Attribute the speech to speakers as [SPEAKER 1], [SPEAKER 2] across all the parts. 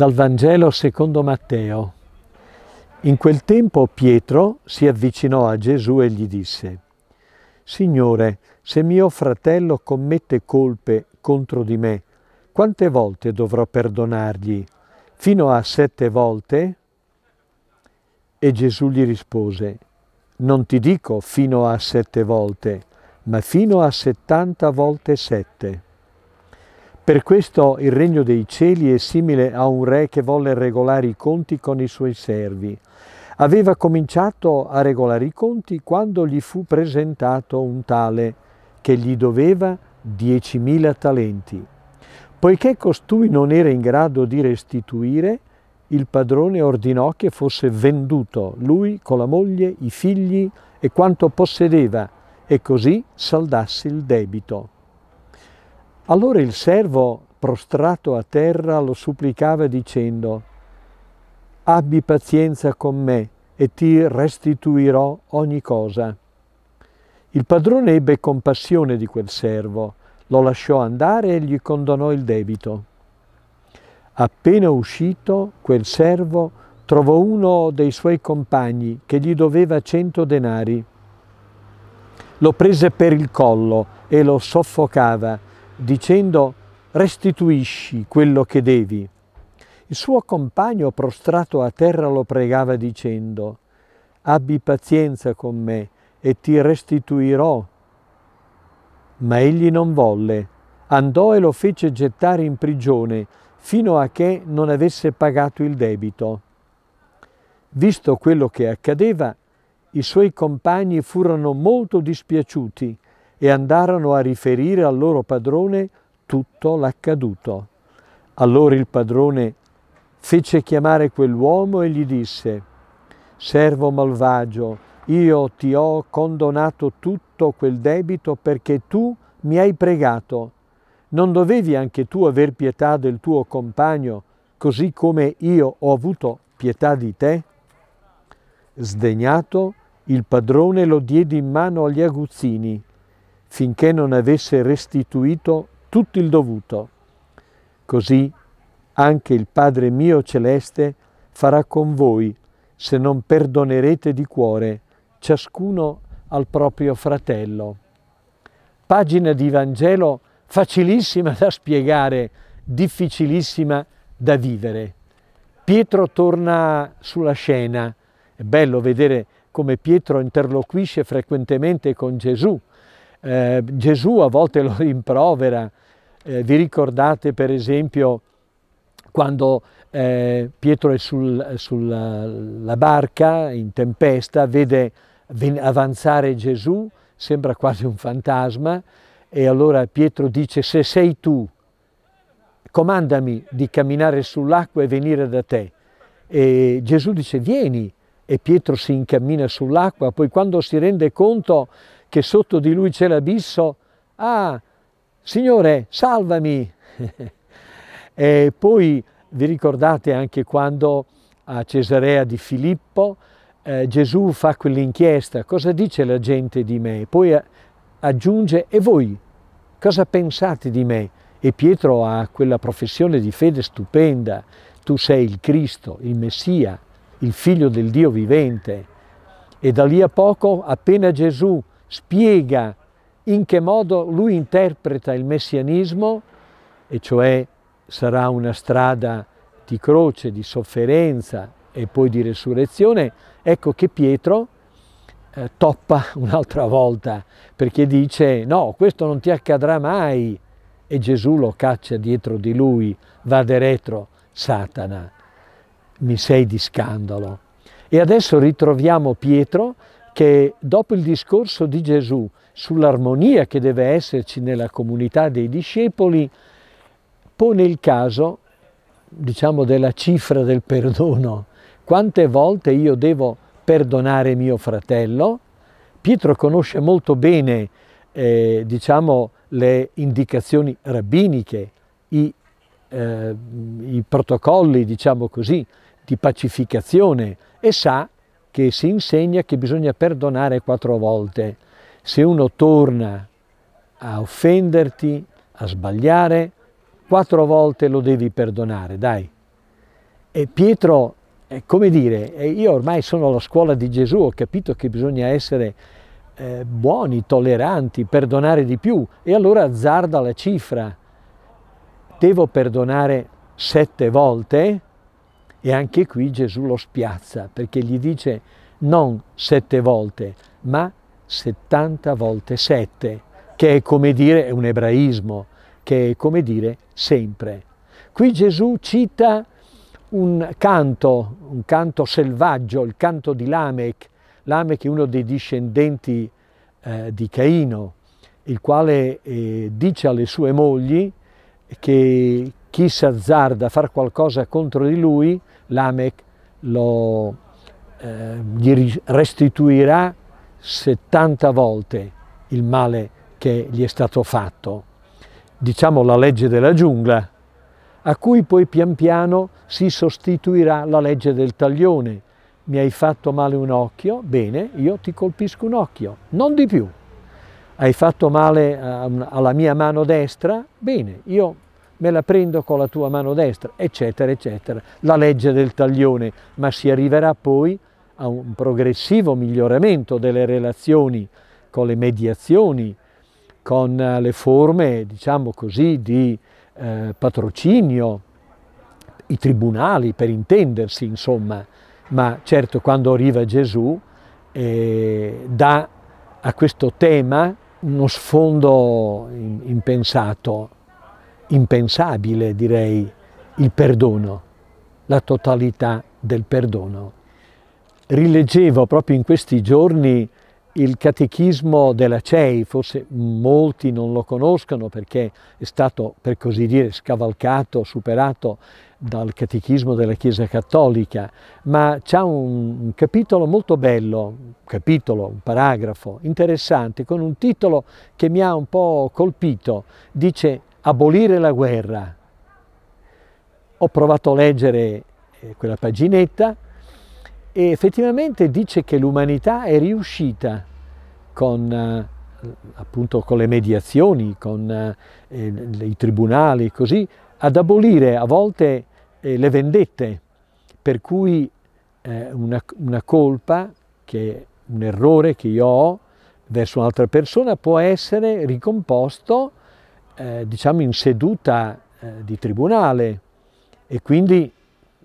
[SPEAKER 1] Dal Vangelo secondo Matteo. In quel tempo Pietro si avvicinò a Gesù e gli disse, Signore, se mio fratello commette colpe contro di me, quante volte dovrò perdonargli? Fino a sette volte? E Gesù gli rispose, non ti dico fino a sette volte, ma fino a settanta volte sette. Per questo il regno dei cieli è simile a un re che volle regolare i conti con i suoi servi. Aveva cominciato a regolare i conti quando gli fu presentato un tale che gli doveva 10.000 talenti. Poiché costui non era in grado di restituire, il padrone ordinò che fosse venduto, lui con la moglie, i figli e quanto possedeva, e così saldasse il debito. Allora il servo, prostrato a terra, lo supplicava dicendo, abbi pazienza con me e ti restituirò ogni cosa. Il padrone ebbe compassione di quel servo, lo lasciò andare e gli condonò il debito. Appena uscito, quel servo trovò uno dei suoi compagni che gli doveva cento denari. Lo prese per il collo e lo soffocava dicendo restituisci quello che devi. Il suo compagno prostrato a terra lo pregava dicendo abbi pazienza con me e ti restituirò. Ma egli non volle, andò e lo fece gettare in prigione fino a che non avesse pagato il debito. Visto quello che accadeva, i suoi compagni furono molto dispiaciuti e andarono a riferire al loro padrone tutto l'accaduto. Allora il padrone fece chiamare quell'uomo e gli disse, Servo malvagio, io ti ho condonato tutto quel debito perché tu mi hai pregato. Non dovevi anche tu aver pietà del tuo compagno, così come io ho avuto pietà di te? Sdegnato, il padrone lo diede in mano agli aguzzini finché non avesse restituito tutto il dovuto. Così anche il Padre mio celeste farà con voi se non perdonerete di cuore ciascuno al proprio fratello. Pagina di Vangelo facilissima da spiegare, difficilissima da vivere. Pietro torna sulla scena, è bello vedere come Pietro interloquisce frequentemente con Gesù, eh, Gesù a volte lo rimprovera, eh, vi ricordate per esempio quando eh, Pietro è sul, sulla barca in tempesta, vede avanzare Gesù, sembra quasi un fantasma, e allora Pietro dice se sei tu, comandami di camminare sull'acqua e venire da te. E Gesù dice vieni e Pietro si incammina sull'acqua, poi quando si rende conto che sotto di lui c'è l'abisso, ah, Signore, salvami! e poi vi ricordate anche quando a Cesarea di Filippo eh, Gesù fa quell'inchiesta, cosa dice la gente di me? Poi aggiunge, e voi, cosa pensate di me? E Pietro ha quella professione di fede stupenda, tu sei il Cristo, il Messia, il figlio del Dio vivente. E da lì a poco, appena Gesù spiega in che modo lui interpreta il messianismo, e cioè sarà una strada di croce, di sofferenza e poi di resurrezione, ecco che Pietro eh, toppa un'altra volta perché dice no, questo non ti accadrà mai e Gesù lo caccia dietro di lui, vade retro, Satana, mi sei di scandalo. E adesso ritroviamo Pietro che dopo il discorso di Gesù sull'armonia che deve esserci nella comunità dei discepoli, pone il caso, diciamo, della cifra del perdono. Quante volte io devo perdonare mio fratello? Pietro conosce molto bene, eh, diciamo, le indicazioni rabbiniche, i, eh, i protocolli, diciamo così, di pacificazione e sa che si insegna che bisogna perdonare quattro volte. Se uno torna a offenderti, a sbagliare, quattro volte lo devi perdonare, dai. E Pietro, come dire, io ormai sono alla scuola di Gesù, ho capito che bisogna essere eh, buoni, tolleranti, perdonare di più. E allora azzarda la cifra. Devo perdonare sette volte? E anche qui Gesù lo spiazza perché gli dice non sette volte, ma settanta volte sette, che è come dire, è un ebraismo, che è come dire sempre. Qui Gesù cita un canto, un canto selvaggio, il canto di Lamech. Lamech è uno dei discendenti eh, di Caino, il quale eh, dice alle sue mogli che, chi si azzarda a fare qualcosa contro di lui, l'Amec lo, eh, gli restituirà 70 volte il male che gli è stato fatto. Diciamo la legge della giungla, a cui poi pian piano si sostituirà la legge del taglione. Mi hai fatto male un occhio, bene, io ti colpisco un occhio, non di più. Hai fatto male alla mia mano destra, bene, io me la prendo con la tua mano destra, eccetera, eccetera. La legge del taglione, ma si arriverà poi a un progressivo miglioramento delle relazioni con le mediazioni, con eh, le forme, diciamo così, di eh, patrocinio, i tribunali per intendersi, insomma, ma certo quando arriva Gesù eh, dà a questo tema uno sfondo impensato, impensabile, direi, il perdono, la totalità del perdono. Rileggevo proprio in questi giorni il catechismo della CEI, forse molti non lo conoscono perché è stato, per così dire, scavalcato, superato dal catechismo della Chiesa Cattolica, ma c'è un capitolo molto bello, un capitolo, un paragrafo interessante, con un titolo che mi ha un po' colpito. Dice abolire la guerra. Ho provato a leggere eh, quella paginetta e effettivamente dice che l'umanità è riuscita con, eh, appunto, con le mediazioni, con eh, i tribunali, così, ad abolire a volte eh, le vendette, per cui eh, una, una colpa, che, un errore che io ho verso un'altra persona può essere ricomposto eh, diciamo in seduta eh, di tribunale e quindi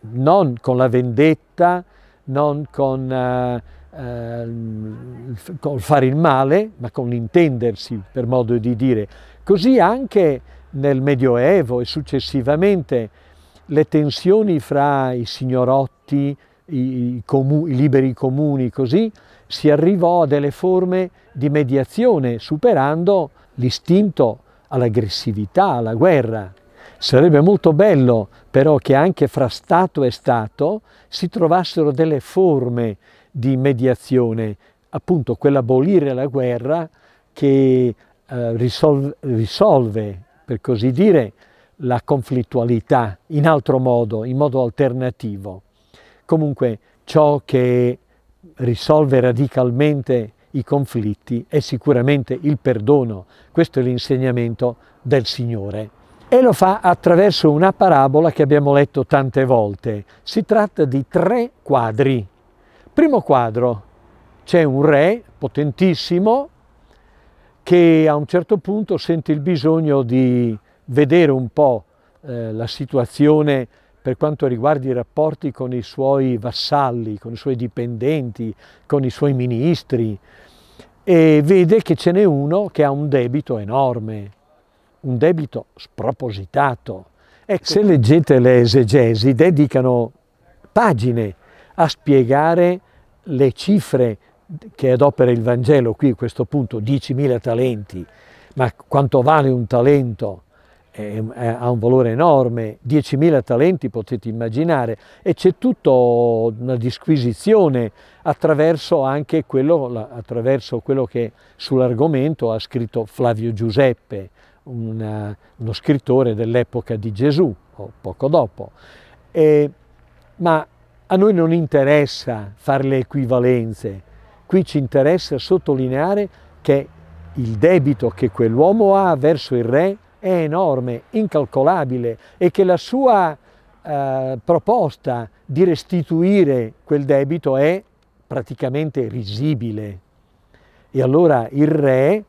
[SPEAKER 1] non con la vendetta, non con eh, eh col fare il male, ma con l'intendersi per modo di dire. Così anche nel Medioevo e successivamente le tensioni fra i signorotti, i, comuni, i, liberi comuni, così, si arrivò a delle forme di mediazione superando l'istinto all'aggressività, alla guerra. Sarebbe molto bello però che anche fra Stato e Stato si trovassero delle forme di mediazione, appunto quell'abolire la guerra che eh, risolve, risolve, per così dire, la conflittualità in altro modo, in modo alternativo. Comunque ciò che risolve radicalmente i conflitti e sicuramente il perdono, questo è l'insegnamento del Signore. E lo fa attraverso una parabola che abbiamo letto tante volte. Si tratta di tre quadri. Primo quadro, c'è un re potentissimo che a un certo punto sente il bisogno di vedere un po' eh, la situazione per quanto riguarda i rapporti con i suoi vassalli, con i suoi dipendenti, con i suoi ministri, e vede che ce n'è uno che ha un debito enorme, un debito spropositato. Ecco. Se leggete le esegesi, dedicano pagine a spiegare le cifre che adopera il Vangelo qui a questo punto, 10.000 talenti, ma quanto vale un talento? è, ehm, è, eh, ha un valore enorme, 10.000 talenti potete immaginare e c'è tutta una disquisizione attraverso anche quello, attraverso quello che sull'argomento ha scritto Flavio Giuseppe, una, eh, uno scrittore dell'epoca di Gesù, o poco dopo. E, ma a noi non interessa fare le equivalenze, qui ci interessa sottolineare che il debito che quell'uomo ha verso il re è enorme, incalcolabile e che la sua eh, proposta di restituire quel debito è praticamente risibile. E allora il re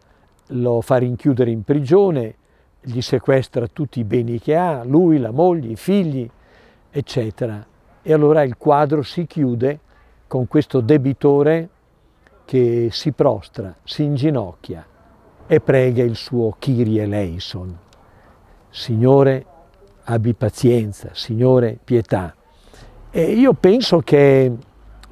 [SPEAKER 1] lo fa rinchiudere in prigione, gli sequestra tutti i beni che ha, lui, la moglie, i figli, eccetera. E allora il quadro si chiude con questo debitore che si prostra, si inginocchia e prega il suo Kyrie eleison. Signore, abbi pazienza, Signore, pietà. E io penso che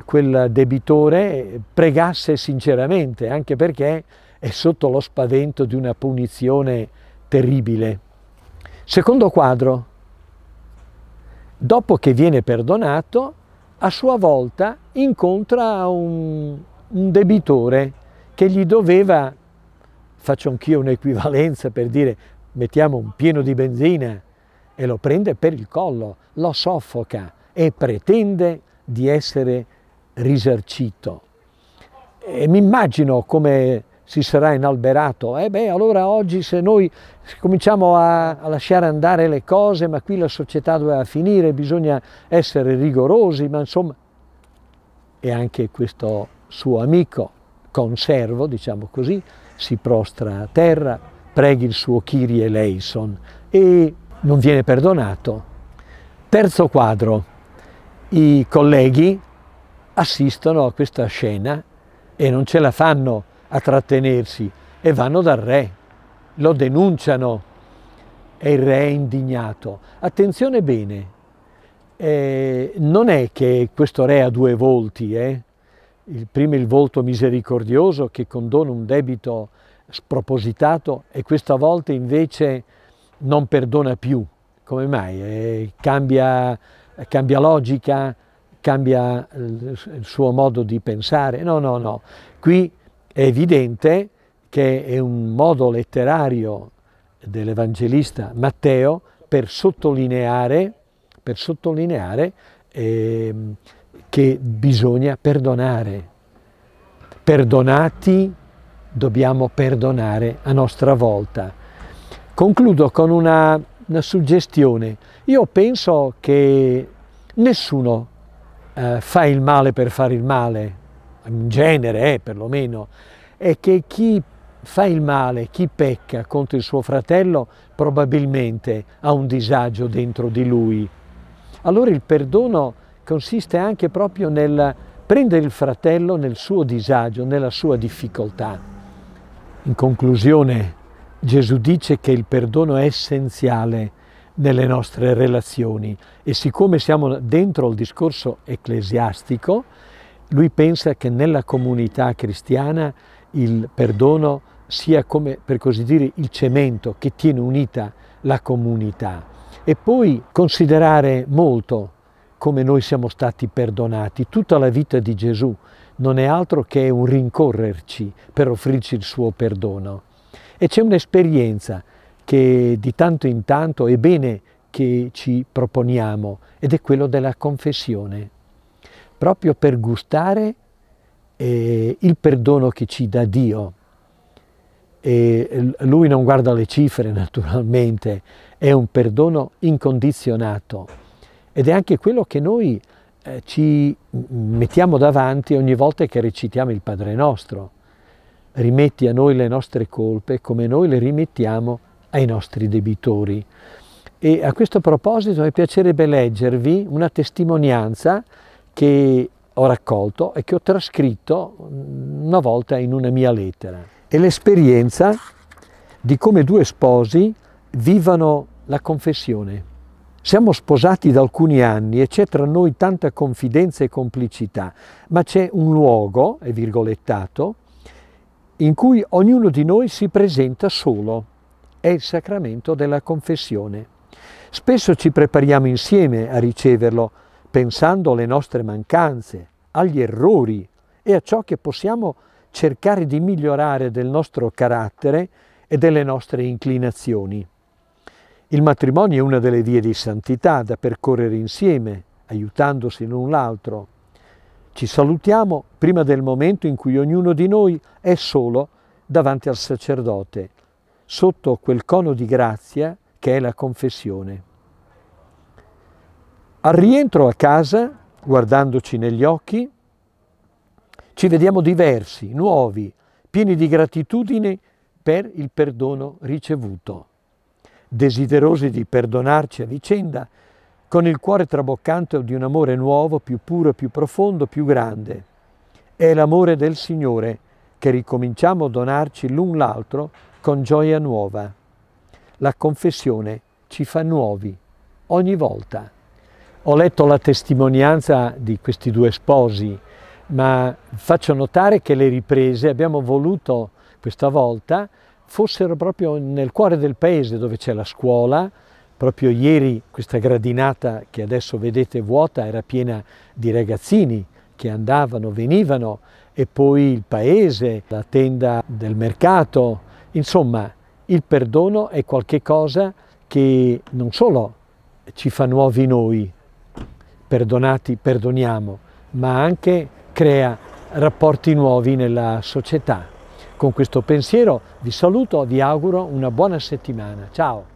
[SPEAKER 1] quel debitore pregasse sinceramente, anche perché è sotto lo spavento di una punizione terribile. Secondo quadro, dopo che viene perdonato, a sua volta incontra un, un debitore che gli doveva faccio anch'io un'equivalenza per dire mettiamo un pieno di benzina e lo prende per il collo, lo soffoca e pretende di essere risarcito. E mi immagino come si sarà inalberato. E eh beh, allora oggi se noi cominciamo a, lasciare andare le cose, ma qui la società doveva finire, bisogna essere rigorosi, ma insomma... E anche questo suo amico, conservo, diciamo così, si prostra a terra, preghi il suo Kyrie eleison e non viene perdonato. Terzo quadro, i colleghi assistono a questa scena e non ce la fanno a trattenersi e vanno dal re, lo denunciano e il re è indignato. Attenzione bene, eh, non è che questo re ha due volti, eh? il, prima il volto misericordioso che condona un debito spropositato e questa volta invece non perdona più. Come mai? Eh, cambia, cambia logica, cambia il suo modo di pensare. No, no, no. Qui è evidente che è un modo letterario dell'Evangelista Matteo per sottolineare, per sottolineare eh, che bisogna perdonare. Perdonati dobbiamo perdonare a nostra volta. Concludo con una, una suggestione. Io penso che nessuno eh, fa il male per fare il male, in genere eh, perlomeno, e che chi fa il male, chi pecca contro il suo fratello, probabilmente ha un disagio dentro di lui. Allora il perdono consiste anche proprio nel prendere il fratello nel suo disagio, nella sua difficoltà. In conclusione, Gesù dice che il perdono è essenziale nelle nostre relazioni e siccome siamo dentro il discorso ecclesiastico, lui pensa che nella comunità cristiana il perdono sia come, per così dire, il cemento che tiene unita la comunità. E poi considerare molto come noi siamo stati perdonati. Tutta la vita di Gesù non è altro che un rincorrerci per offrirci il suo perdono. E c'è un'esperienza che di tanto in tanto è bene che ci proponiamo ed è quello della confessione, proprio per gustare eh, il perdono che ci dà Dio. E eh, lui non guarda le cifre naturalmente, è un perdono incondizionato. Ed è anche quello che noi eh, ci mettiamo davanti ogni volta che recitiamo il Padre nostro. Rimetti a noi le nostre colpe come noi le rimettiamo ai nostri debitori. E a questo proposito mi piacerebbe leggervi una testimonianza che ho raccolto e che ho trascritto mm, una volta in una mia lettera. È l'esperienza di come due sposi vivano la confessione. Siamo sposati da alcuni anni e c'è tra noi tanta confidenza e complicità, ma c'è un luogo, è virgolettato, in cui ognuno di noi si presenta solo. È il sacramento della confessione. Spesso ci prepariamo insieme a riceverlo, pensando alle nostre mancanze, agli errori e a ciò che possiamo cercare di migliorare del nostro carattere e delle nostre inclinazioni. Il matrimonio è una delle vie di santità da percorrere insieme, aiutandosi l'un l'altro. Ci salutiamo prima del momento in cui ognuno di noi è solo davanti al sacerdote, sotto quel cono di grazia che è la confessione. Al rientro a casa, guardandoci negli occhi, ci vediamo diversi, nuovi, pieni di gratitudine per il perdono ricevuto desiderosi di perdonarci a vicenda, con il cuore traboccante di un amore nuovo, più puro, più profondo, più grande. È l'amore del Signore che ricominciamo a donarci l'un l'altro con gioia nuova. La confessione ci fa nuovi ogni volta. Ho letto la testimonianza di questi due sposi, ma faccio notare che le riprese abbiamo voluto questa volta fossero proprio nel cuore del paese dove c'è la scuola, proprio ieri questa gradinata che adesso vedete vuota era piena di ragazzini che andavano, venivano e poi il paese, la tenda del mercato, insomma il perdono è qualcosa che non solo ci fa nuovi noi, perdonati, perdoniamo, ma anche crea rapporti nuovi nella società. Con questo pensiero vi saluto, vi auguro una buona settimana. Ciao!